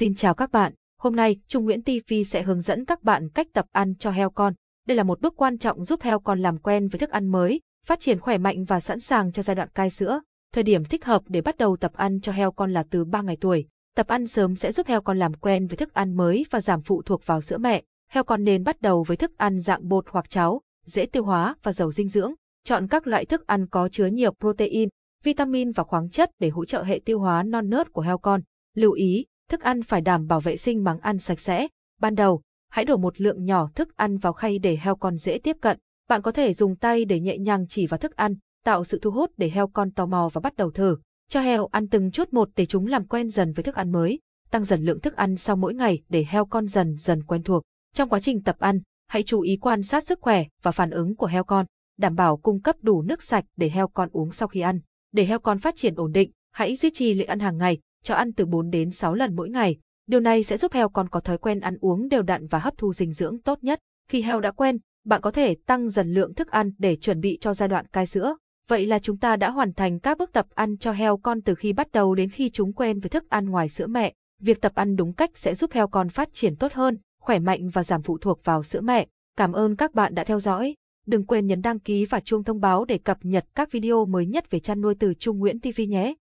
Xin chào các bạn, hôm nay Trung Nguyễn TV sẽ hướng dẫn các bạn cách tập ăn cho heo con. Đây là một bước quan trọng giúp heo con làm quen với thức ăn mới, phát triển khỏe mạnh và sẵn sàng cho giai đoạn cai sữa. Thời điểm thích hợp để bắt đầu tập ăn cho heo con là từ 3 ngày tuổi. Tập ăn sớm sẽ giúp heo con làm quen với thức ăn mới và giảm phụ thuộc vào sữa mẹ. Heo con nên bắt đầu với thức ăn dạng bột hoặc cháo, dễ tiêu hóa và giàu dinh dưỡng. Chọn các loại thức ăn có chứa nhiều protein, vitamin và khoáng chất để hỗ trợ hệ tiêu hóa non nớt của heo con. Lưu ý, thức ăn phải đảm bảo vệ sinh mắng ăn sạch sẽ. Ban đầu, hãy đổ một lượng nhỏ thức ăn vào khay để heo con dễ tiếp cận. Bạn có thể dùng tay để nhẹ nhàng chỉ vào thức ăn, tạo sự thu hút để heo con tò mò và bắt đầu thử. Cho heo ăn từng chút một để chúng làm quen dần với thức ăn mới, tăng dần lượng thức ăn sau mỗi ngày để heo con dần dần quen thuộc. Trong quá trình tập ăn, hãy chú ý quan sát sức khỏe và phản ứng của heo con, đảm bảo cung cấp đủ nước sạch để heo con uống sau khi ăn. Để heo con phát triển ổn định, hãy duy trì lịch ăn hàng ngày, cho ăn từ 4 đến 6 lần mỗi ngày. Điều này sẽ giúp heo con có thói quen ăn uống đều đặn và hấp thu dinh dưỡng tốt nhất. Khi heo đã quen, bạn có thể tăng dần lượng thức ăn để chuẩn bị cho giai đoạn cai sữa. Vậy là chúng ta đã hoàn thành các bước tập ăn cho heo con từ khi bắt đầu đến khi chúng quen với thức ăn ngoài sữa mẹ. Việc tập ăn đúng cách sẽ giúp heo con phát triển tốt hơn, khỏe mạnh và giảm phụ thuộc vào sữa mẹ. Cảm ơn các bạn đã theo dõi. Đừng quên nhấn đăng ký và chuông thông báo để cập nhật các video mới nhất về chăn nuôi từ Trung Nguyễn TV nhé.